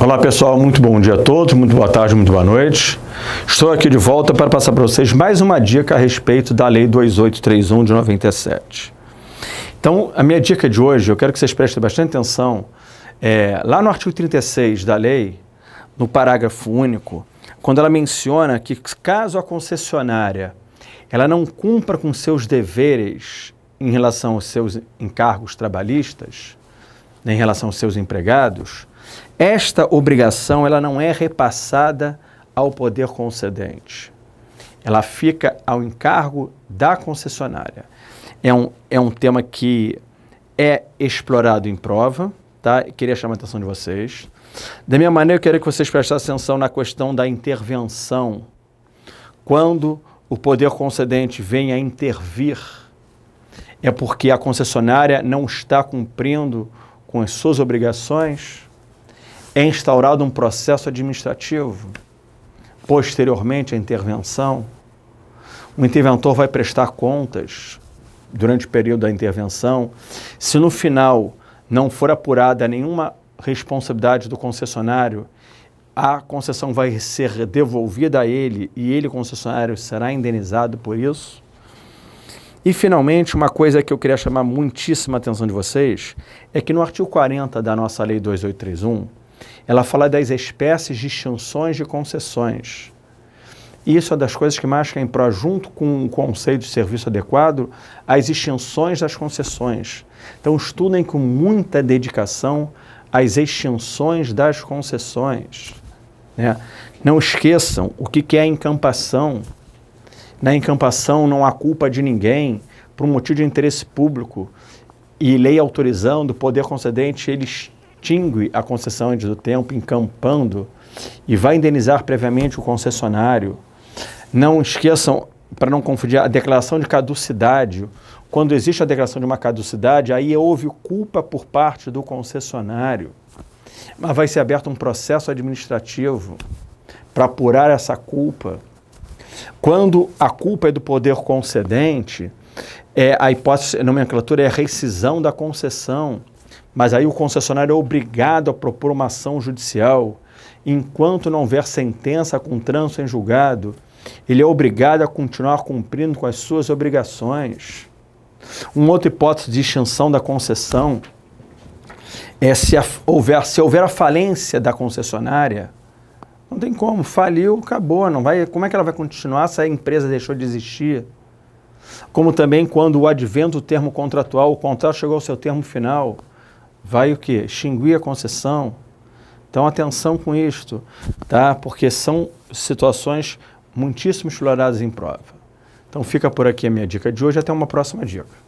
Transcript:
Olá pessoal, muito bom dia a todos, muito boa tarde, muito boa noite. Estou aqui de volta para passar para vocês mais uma dica a respeito da Lei 2831 de 97. Então, a minha dica de hoje, eu quero que vocês prestem bastante atenção. É, lá no artigo 36 da lei, no parágrafo único, quando ela menciona que caso a concessionária ela não cumpra com seus deveres em relação aos seus encargos trabalhistas, em relação aos seus empregados, esta obrigação ela não é repassada ao poder concedente. Ela fica ao encargo da concessionária. É um, é um tema que é explorado em prova, tá? Queria chamar a atenção de vocês. Da minha maneira, eu queria que vocês prestassem atenção na questão da intervenção. Quando o poder concedente vem a intervir, é porque a concessionária não está cumprindo com as suas obrigações é instaurado um processo administrativo, posteriormente à intervenção. O interventor vai prestar contas durante o período da intervenção. Se no final não for apurada nenhuma responsabilidade do concessionário, a concessão vai ser devolvida a ele e ele, concessionário, será indenizado por isso. E, finalmente, uma coisa que eu queria chamar muitíssima atenção de vocês é que no artigo 40 da nossa Lei 2831, ela fala das espécies de extinções de concessões. Isso é das coisas que mais quer pró, junto com o conceito de serviço adequado, as extinções das concessões. Então, estudem com muita dedicação as extinções das concessões. Né? Não esqueçam o que, que é encampação. Na encampação não há culpa de ninguém por um motivo de interesse público e lei autorizando o poder concedente, eles extingue a concessão do tempo encampando e vai indenizar previamente o concessionário. Não esqueçam, para não confundir, a declaração de caducidade. Quando existe a declaração de uma caducidade, aí houve culpa por parte do concessionário. Mas vai ser aberto um processo administrativo para apurar essa culpa. Quando a culpa é do poder concedente, é, a hipótese, a nomenclatura é a rescisão da concessão. Mas aí o concessionário é obrigado a propor uma ação judicial. Enquanto não houver sentença com trânsito em julgado, ele é obrigado a continuar cumprindo com as suas obrigações. Uma outra hipótese de extinção da concessão é se a, houver, se houver a falência da concessionária, não tem como, faliu, acabou, não vai, como é que ela vai continuar se a empresa deixou de existir? Como também quando o advento do termo contratual, o contrato chegou ao seu termo final, vai o quê? Extinguir a concessão. Então, atenção com isto, tá? Porque são situações muitíssimo exploradas em prova. Então, fica por aqui a minha dica de hoje. Até uma próxima dica.